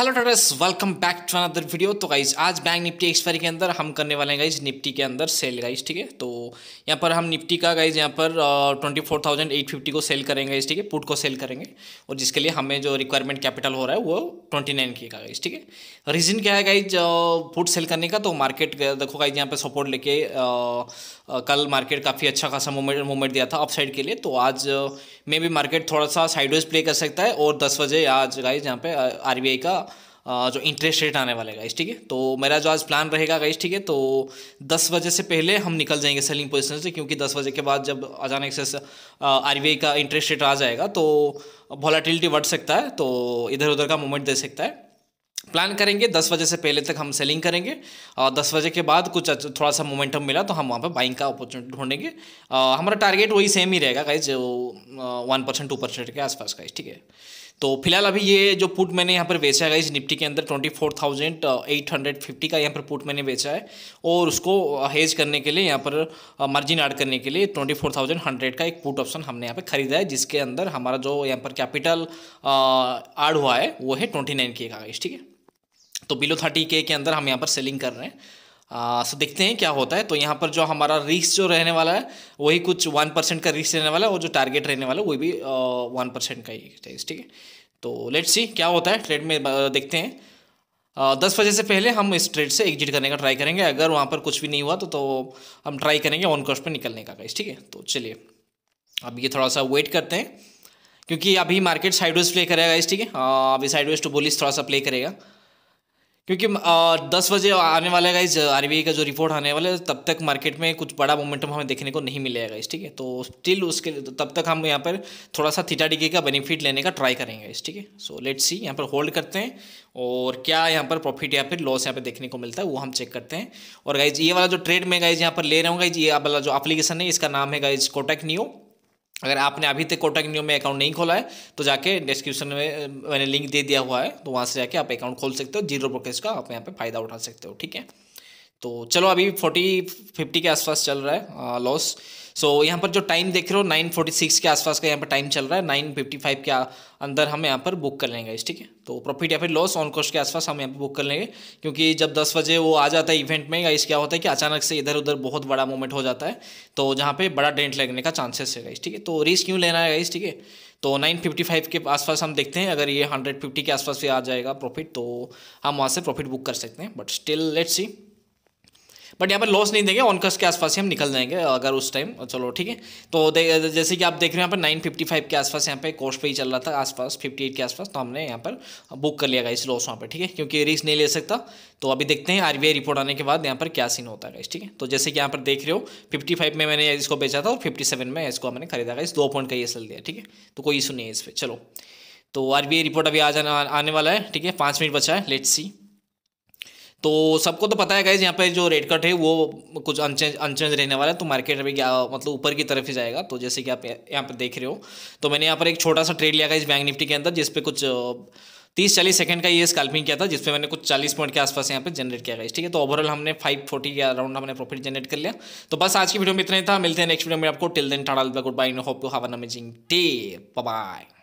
hello traders welcome back to another video तो guys आज bank nifty expiry के अंदर हम करने वाले हैं गाइज निफ्टी के अंदर सेल गाइज ठीक है तो यहाँ पर हम निफ्टी का गाइज यहाँ पर twenty four thousand eight fifty को सेल करेंगे गाइज ठीक है पुट को सेल करेंगे और जिसके लिए हमें जो रिक्वायरमेंट कैपिटल हो रहा है वो ट्वेंटी नाइन के का गाइज ठीक है रीज़न क्या है गाइज पुट सेल करने का तो मार्केट देखो गाइज यहाँ पर सपोर्ट लेके कल मार्केट काफ़ी अच्छा खासा मूवमेंट मूवमेंट दिया था अपसाइड के लिए तो आज मे भी मार्केट थोड़ा सा साइडवेज प्ले कर सकता है और दस बजे आज गाइज यहाँ पे आर का जो इंटरेस्ट रेट आने वाला है गाइज ठीक है तो मेरा जो आज प्लान रहेगा गाइज ठीक है तो दस बजे से पहले हम निकल जाएंगे सेलिंग पोजिशन से क्योंकि दस बजे के बाद जब अचानक से आर का इंटरेस्ट रेट आ जाएगा तो वॉलाटिलिटी बढ़ सकता है तो इधर उधर का मूवमेंट दे सकता है प्लान करेंगे दस बजे से पहले तक हम सेलिंग करेंगे और दस बजे के बाद कुछ अच्छा, थोड़ा सा मोमेंटम मिला तो हम वहाँ पर बाइंग का अपॉर्चुनिटी ढूंढेंगे हमारा टारगेट वही सेम ही रहेगा guys one percent two percent के आसपास का ठीक है तो फिलहाल अभी ये जो पुट मैंने यहाँ पर बेचा है इस निफ्टी के अंदर twenty four thousand eight hundred fifty का यहाँ पर पुट मैंने बेचा है और उसको हेज करने के लिए यहाँ पर मार्जिन ऐड करने के लिए ट्वेंटी फोर थाउजेंड हंड्रेड का एक पुट ऑप्शन हमने यहाँ पर खरीदा है जिसके अंदर हमारा जो यहाँ पर कैपिटल ऐड हुआ है वो है ट्वेंटी नाइन के का ठीक है तो बिलो थर्टी के के अंदर हम यहाँ पर सेलिंग कर रहे हैं आ, सो देखते हैं क्या होता है तो यहाँ पर जो हमारा रिस्क जो रहने वाला है वही कुछ वन परसेंट का रिस्क रहने वाला है और जो टारगेट रहने वाला है वही भी वन परसेंट का ही चाहिए ठीक है तो लेट्स सी क्या होता है ट्रेड में देखते हैं दस बजे से पहले हम इस ट्रेड से एग्जिट करने का ट्राई करेंगे अगर वहाँ पर कुछ भी नहीं हुआ तो तो हम ट्राई करेंगे ऑन कॉस्ट पर निकलने का गाइस ठीक है तो चलिए अब ये थोड़ा सा वेट करते हैं क्योंकि अभी मार्केट साइडवेज प्ले करेगा इस ठीक है अभी साइडवेज टू बोलिस थोड़ा सा प्ले करेगा क्योंकि दस बजे आने वाला है इस आर का जो रिपोर्ट आने वाला है तब तक मार्केट में कुछ बड़ा मोमेंटम हमें देखने को नहीं मिलेगा इस ठीक है तो स्टिल उसके तब तक हम यहाँ पर थोड़ा सा थीटा डीके का बेनिफिट लेने का ट्राई करेंगे इस ठीक है सो लेट्स सी यहाँ पर होल्ड करते हैं और क्या यहाँ पर प्रॉफिट या फिर लॉस यहाँ पर देखने को मिलता है वो हम चेक करते हैं और गाइज ये वाला जो ट्रेड में गाइज यहाँ पर ले रहा हूँ गाइज ये वाला जो अप्लीकेशन है इसका नाम है गाइज कोटेक न्यू अगर आपने अभी तक कोटक न्यू में अकाउंट नहीं खोला है तो जाके डिस्क्रिप्शन में मैंने लिंक दे दिया हुआ है तो वहाँ से जाके आप अकाउंट खोल सकते हो जीरो ब्रोकेज का आप यहाँ पे फ़ायदा उठा सकते हो ठीक है तो चलो अभी फोर्टी फिफ्टी के आसपास चल रहा है लॉस सो so, यहाँ पर जो टाइम देख रहे हो नाइन सिक्स के आसपास का यहाँ पर टाइम चल रहा है नाइन फिफ्टी फाइव के अंदर हम यहाँ पर बुक कर लेंगे इस ठीक है तो प्रॉफिट या फिर लॉस ऑन कॉस्ट के आसपास हम यहाँ पर बुक कर लेंगे क्योंकि जब दस बजे वो आ जाता है इवेंट में गाइस क्या होता है कि अचानक से इधर उधर बहुत बड़ा मोमेंट हो जाता है तो जहाँ पर बड़ा डेंट लगने का चांसेस है गाइस ठीक है तो रिस्क क्यों लेना है गाइस ठीक है तो नाइन के आसपास हम देखते हैं अगर ये हंड्रेड के आसपास भी आ जाएगा प्रॉफिट तो हम वहाँ से प्रॉफिट बुक कर सकते हैं but still let's see but यहाँ पर लॉस नहीं देंगे ऑनकस के आसपास ही हम निकल जाएंगे अगर उस टाइम चलो ठीक है तो जैसे कि आप देख रहे हो यहाँ पर नाइन फिफ्टी फाइव के आसपास यहाँ पे कोर्स पे ही चल रहा था आसपास फिफ्टी एट के आसपास तो हमने यहाँ पर बुक कर लिया इस लॉस वहाँ पर ठीक है क्योंकि रिस्क नहीं ले सकता तो अभी देखते हैं आरबीआई रिपोर्ट आने के बाद यहाँ पर क्या सीन होता है इस ठीक है तो जैसे कि यहाँ पर देख रहे हो फिफ्टी फाइव में मैंने इसको बेचा था और फिफ्टी सेवन में इसको हमने खरीदा गया इस दो पॉइंट का ये सल दिया ठीक है तो कोई इशू नहीं है इस पर चलो तो आरबीआई रिपोर्ट अभी आ जाना आने वाला है ठीक है पाँच मिनट बचा है लेट्स सी तो सबको तो पता है गाइज यहाँ पे जो रेट कट है वो कुछ अनचेंज अनचेंज रहने वाला है तो मार्केट अभी क्या मतलब ऊपर की तरफ ही जाएगा तो जैसे कि आप यहाँ पर देख रहे हो तो मैंने यहाँ पर एक छोटा सा ट्रेड लिया गया इस बैंक निफ्टी के अंदर जिसपे कुछ तीस चालीस सेकंड का ये स्कैल्पिंग किया था जिसमें मैंने कुछ चालीस पॉइंट के आसपास यहाँ पे जनरेट किया गया ठीक है तो ओवरऑल हमने फाइव फोर्टी के अराउंड हमने प्रॉफिट जनरेट कर लिया तो बस आज की वीडियो में इतना ही था मिलते हैं नेक्स्ट वीडियो में आपको till then tada good no hope you have an amazing day bye